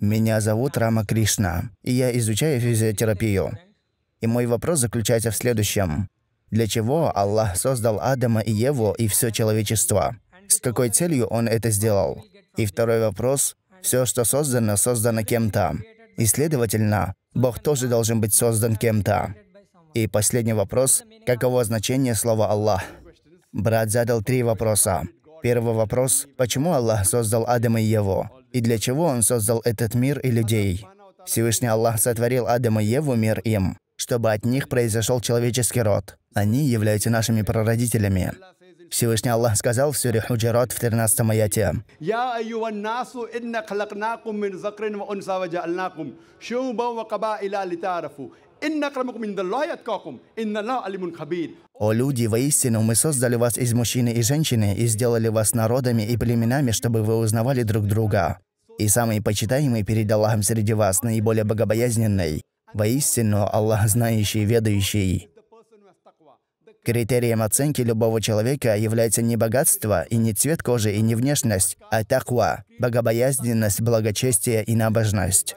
Меня зовут Рама Кришна, и я изучаю физиотерапию. И мой вопрос заключается в следующем. Для чего Аллах создал Адама и Еву и все человечество? С какой целью Он это сделал? И второй вопрос. Все, что создано, создано кем-то. И, следовательно, Бог тоже должен быть создан кем-то. И последний вопрос. Каково значение слова «Аллах»? Брат задал три вопроса. Первый вопрос. Почему Аллах создал Адама и Еву? и для чего Он создал этот мир и людей. Всевышний Аллах сотворил Адама и Еву мир им, чтобы от них произошел человеческий род. Они являются нашими прародителями. Всевышний Аллах сказал в Суре Худжарат в 13 аяте. О люди, воистину мы создали вас из мужчины и женщины и сделали вас народами и племенами, чтобы вы узнавали друг друга. И самый почитаемый перед Аллахом среди вас, наиболее богобоязненный. Воистину, Аллах знающий, ведающий. Критерием оценки любого человека является не богатство и не цвет кожи и не внешность, а таква, богобоязненность, благочестие и набожность.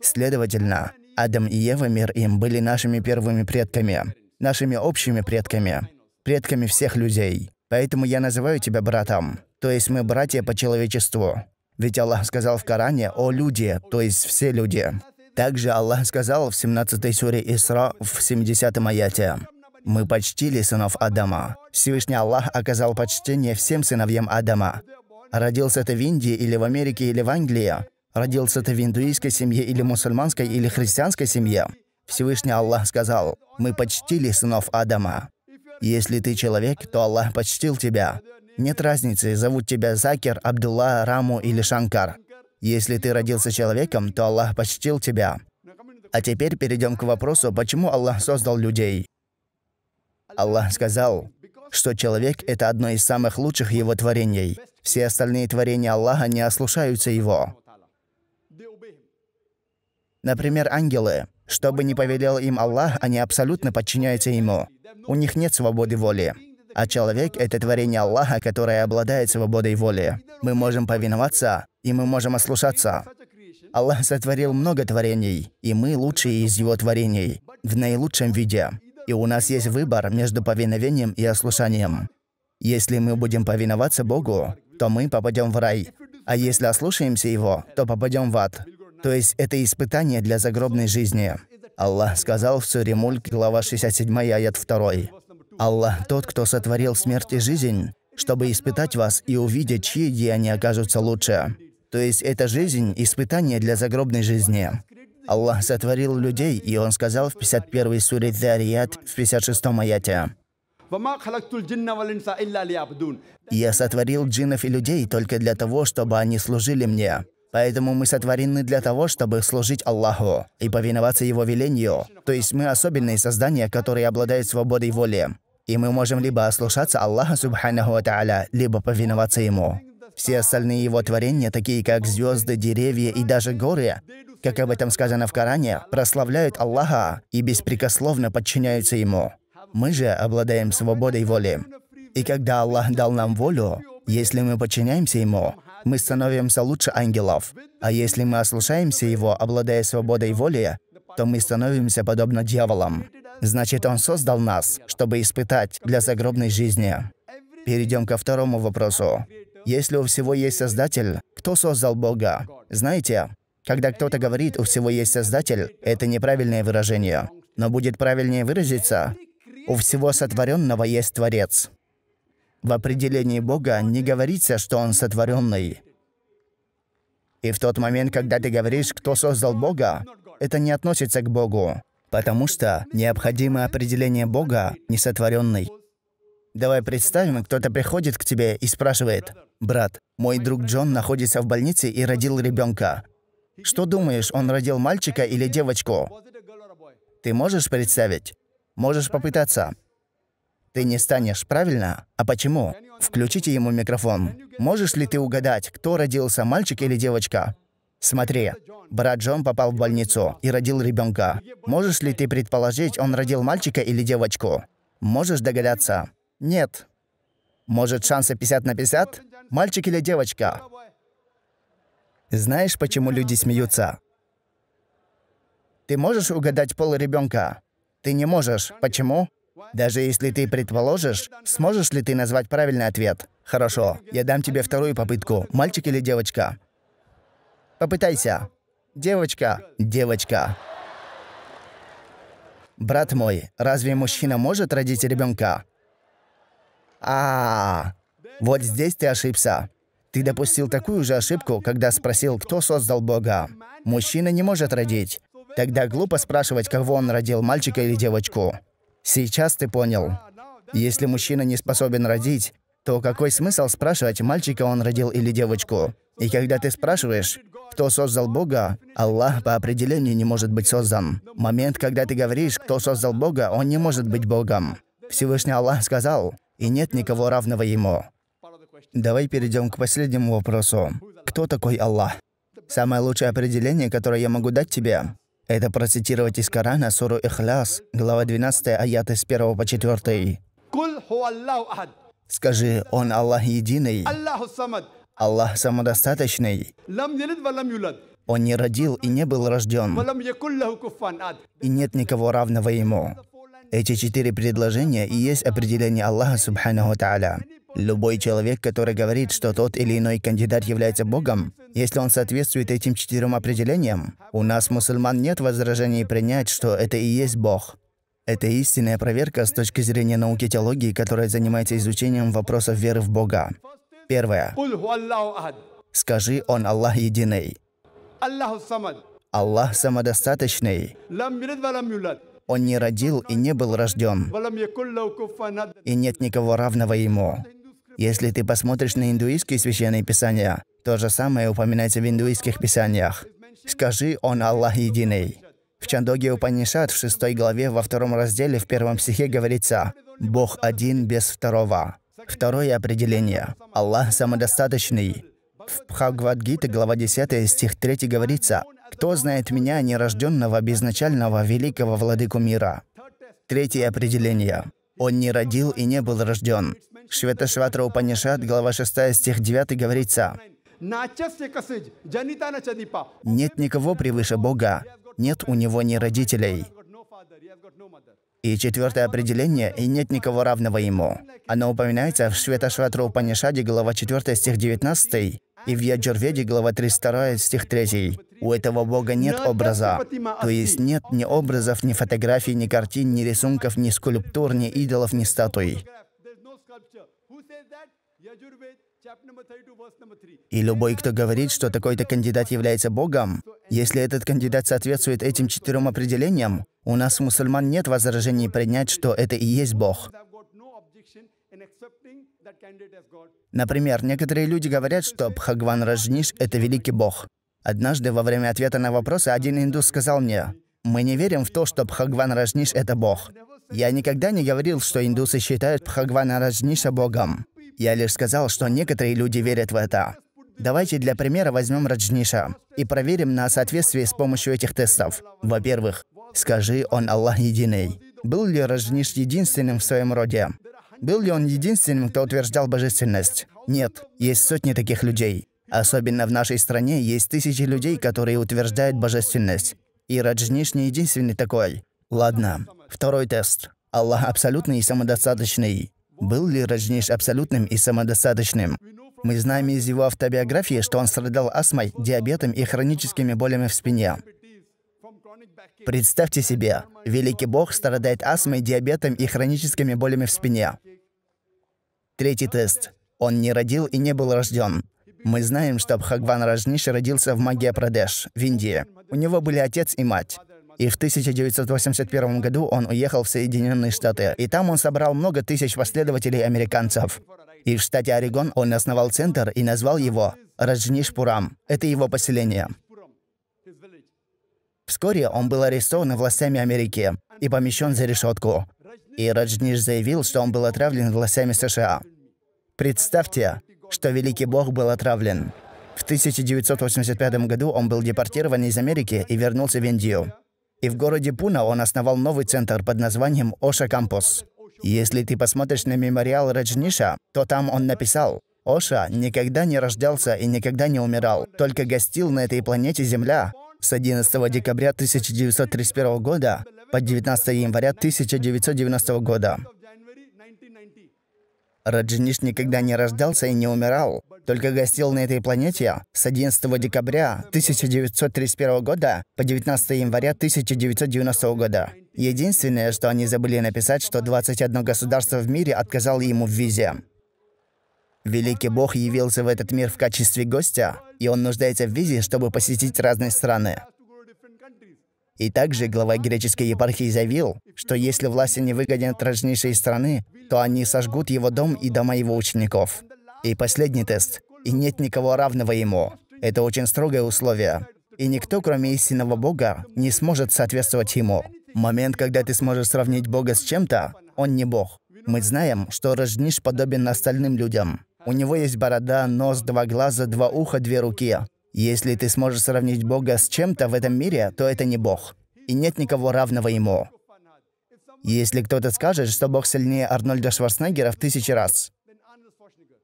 Следовательно, Адам и Ева, мир им, были нашими первыми предками, нашими общими предками, предками всех людей. Поэтому я называю тебя братом. То есть мы братья по человечеству. Ведь Аллах сказал в Коране «О люди», то есть все люди. Также Аллах сказал в 17 суре Исра в 70 аяте «Мы почтили сынов Адама». Всевышний Аллах оказал почтение всем сыновьям Адама. Родился ты в Индии или в Америке или в Англии, Родился ты в индуистской семье или мусульманской или христианской семье? Всевышний Аллах сказал, «Мы почтили сынов Адама». Если ты человек, то Аллах почтил тебя. Нет разницы, зовут тебя Закер, Абдулла, Раму или Шанкар. Если ты родился человеком, то Аллах почтил тебя. А теперь перейдем к вопросу, почему Аллах создал людей. Аллах сказал, что человек — это одно из самых лучших его творений. Все остальные творения Аллаха не ослушаются его. Например, ангелы. Чтобы не повелел им Аллах, они абсолютно подчиняются Ему. У них нет свободы воли. А человек — это творение Аллаха, которое обладает свободой воли. Мы можем повиноваться, и мы можем ослушаться. Аллах сотворил много творений, и мы лучшие из Его творений, в наилучшем виде. И у нас есть выбор между повиновением и ослушанием. Если мы будем повиноваться Богу, то мы попадем в рай. А если ослушаемся Его, то попадем в ад. То есть это испытание для загробной жизни. Аллах сказал в суре Мульк, глава 67, аят 2. Аллах – тот, кто сотворил смерть и жизнь, чтобы испытать вас и увидеть, чьи деяния окажутся лучше. То есть эта жизнь – испытание для загробной жизни. Аллах сотворил людей, и Он сказал в 51 суре Зарият в 56 аяте. «Я сотворил джиннов и людей только для того, чтобы они служили мне». Поэтому мы сотворены для того, чтобы служить Аллаху и повиноваться Его велению. То есть мы особенные создания, которые обладают свободой воли. И мы можем либо ослушаться Аллаха, субханаху тааля, либо повиноваться Ему. Все остальные Его творения, такие как звезды, деревья и даже горы, как об этом сказано в Коране, прославляют Аллаха и беспрекословно подчиняются Ему. Мы же обладаем свободой воли. И когда Аллах дал нам волю, если мы подчиняемся Ему, мы становимся лучше ангелов. А если мы ослушаемся его, обладая свободой воли, то мы становимся подобно дьяволам. Значит, он создал нас, чтобы испытать для загробной жизни. Перейдем ко второму вопросу. Если у всего есть Создатель, кто создал Бога? Знаете, когда кто-то говорит «у всего есть Создатель», это неправильное выражение. Но будет правильнее выразиться «у всего сотворенного есть Творец». В определении Бога не говорится, что Он сотворенный. И в тот момент, когда ты говоришь, кто создал Бога, это не относится к Богу, потому что необходимое определение Бога несотворенный. Давай представим, кто-то приходит к тебе и спрашивает, «Брат, мой друг Джон находится в больнице и родил ребенка. Что думаешь, он родил мальчика или девочку?» Ты можешь представить? Можешь попытаться. Ты не станешь, правильно? А почему? Включите ему микрофон. Можешь ли ты угадать, кто родился, мальчик или девочка? Смотри, брат Джон попал в больницу и родил ребенка. Можешь ли ты предположить, он родил мальчика или девочку? Можешь догадаться? Нет. Может, шансы 50 на 50? Мальчик или девочка? Знаешь, почему люди смеются? Ты можешь угадать пол ребенка? Ты не можешь. Почему? Даже если ты предположишь, сможешь ли ты назвать правильный ответ? Хорошо, я дам тебе вторую попытку. Мальчик или девочка? Попытайся. Девочка. Девочка. Брат мой, разве мужчина может родить ребенка? А, -а, а, вот здесь ты ошибся. Ты допустил такую же ошибку, когда спросил, кто создал Бога. Мужчина не может родить. Тогда глупо спрашивать, кого он родил, мальчика или девочку. Сейчас ты понял. Если мужчина не способен родить, то какой смысл спрашивать, мальчика он родил или девочку? И когда ты спрашиваешь, кто создал Бога, Аллах по определению не может быть создан. Момент, когда ты говоришь, кто создал Бога, он не может быть Богом. Всевышний Аллах сказал, и нет никого равного ему. Давай перейдем к последнему вопросу. Кто такой Аллах? Самое лучшее определение, которое я могу дать тебе, это процитировать из Корана Суру Ихляс, глава 12, аяты с 1 по 4. Скажи, Он Аллах Единый. Аллах Самодостаточный. Он не родил и не был рожден. И нет никого равного Ему. Эти четыре предложения и есть определение Аллаха Субхану Тааля. Любой человек, который говорит, что тот или иной кандидат является Богом, если он соответствует этим четырем определениям, у нас, мусульман, нет возражений принять, что это и есть Бог. Это истинная проверка с точки зрения науки теологии, которая занимается изучением вопросов веры в Бога. Первое. Скажи, Он Аллах Единый. Аллах самодостаточный. Он не родил и не был рожден. И нет никого равного Ему. Если ты посмотришь на индуистские священные писания, то же самое упоминается в индуистских писаниях. «Скажи, он Аллах единый». В Чандоге Упанишат в шестой главе во втором разделе в первом стихе говорится «Бог один без второго». Второе определение. Аллах самодостаточный. В Пхагвадгите глава 10, стих 3 говорится «Кто знает меня, нерожденного, безначального, великого владыку мира?» Третье определение. Он не родил и не был рожден. В Шветашватра Упанишат, глава 6, стих 9 говорится, «Нет никого превыше Бога, нет у него ни родителей». И четвертое определение «И нет никого равного ему». Оно упоминается в Шветашватра Упанишаде, глава 4, стих 19, и в Яджурведе, глава 32, стих 3. У этого бога нет образа. То есть нет ни образов, ни фотографий, ни картин, ни рисунков, ни скульптур, ни идолов, ни статуй. И любой, кто говорит, что такой-то кандидат является Богом, если этот кандидат соответствует этим четырем определениям, у нас, мусульман, нет возражений принять, что это и есть Бог. Например, некоторые люди говорят, что Бхагван Рajниш — это великий бог. Однажды во время ответа на вопросы один индус сказал мне, «Мы не верим в то, что Бхагван Рajниш — это бог». Я никогда не говорил, что индусы считают Бхагвана Рajниша богом. Я лишь сказал, что некоторые люди верят в это. Давайте для примера возьмем Раджниша и проверим на соответствие с помощью этих тестов. Во-первых, скажи «Он Аллах единый». Был ли Раджниш единственным в своем роде? Был ли он единственным, кто утверждал божественность? Нет, есть сотни таких людей. Особенно в нашей стране есть тысячи людей, которые утверждают божественность. И Раджниш не единственный такой. Ладно, второй тест. Аллах абсолютный и самодостаточный. Был ли Раджниш абсолютным и самодостаточным? Мы знаем из его автобиографии, что он страдал астмой, диабетом и хроническими болями в спине. Представьте себе, великий бог страдает астмой, диабетом и хроническими болями в спине. Третий тест. Он не родил и не был рожден. Мы знаем, что Бхагван Рожниш родился в Магия Прадеш, в Индии. У него были отец и мать. И в 1981 году он уехал в Соединенные Штаты, и там он собрал много тысяч последователей американцев. И в штате Орегон он основал центр и назвал его Раджнишпурам. Это его поселение. Вскоре он был арестован властями Америки и помещен за решетку. И Раджниш заявил, что он был отравлен властями США. Представьте, что великий бог был отравлен. В 1985 году он был депортирован из Америки и вернулся в Индию и в городе Пуна он основал новый центр под названием Оша Кампус. Если ты посмотришь на мемориал Раджниша, то там он написал, Оша никогда не рождался и никогда не умирал, только гостил на этой планете Земля. С 11 декабря 1931 года по 19 января 1990 года. Раджиниш никогда не рождался и не умирал, только гостил на этой планете с 11 декабря 1931 года по 19 января 1990 года. Единственное, что они забыли написать, что 21 государство в мире отказало ему в визе. Великий Бог явился в этот мир в качестве гостя, и он нуждается в визе, чтобы посетить разные страны. И также глава греческой епархии заявил, что если власти не выгонят важнейшей страны, то они сожгут его дом и дома его учеников. И последний тест. И нет никого равного ему. Это очень строгое условие. И никто, кроме истинного Бога, не сможет соответствовать ему. Момент, когда ты сможешь сравнить Бога с чем-то, он не Бог. Мы знаем, что Рожниш подобен остальным людям. У него есть борода, нос, два глаза, два уха, две руки. Если ты сможешь сравнить Бога с чем-то в этом мире, то это не Бог. И нет никого равного Ему. Если кто-то скажет, что Бог сильнее Арнольда Шварценеггера в тысячи раз.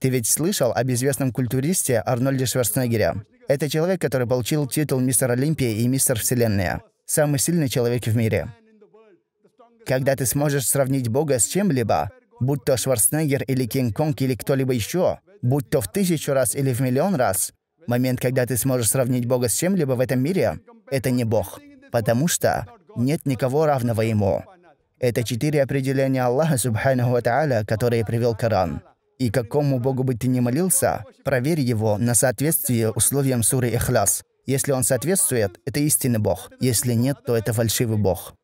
Ты ведь слышал об известном культуристе Арнольде Шварценеггере? Это человек, который получил титул мистер Олимпия и мистер Вселенная. Самый сильный человек в мире. Когда ты сможешь сравнить Бога с чем-либо, будь то Шварценеггер или Кинг-Конг или кто-либо еще, будь то в тысячу раз или в миллион раз, Момент, когда ты сможешь сравнить Бога с чем-либо в этом мире, это не Бог, потому что нет никого равного Ему. Это четыре определения Аллаха, Субханаху Тааля, которые привел Коран. И какому Богу бы ты ни молился, проверь его на соответствие условиям суры Ихлас. Если он соответствует, это истинный Бог. Если нет, то это фальшивый Бог.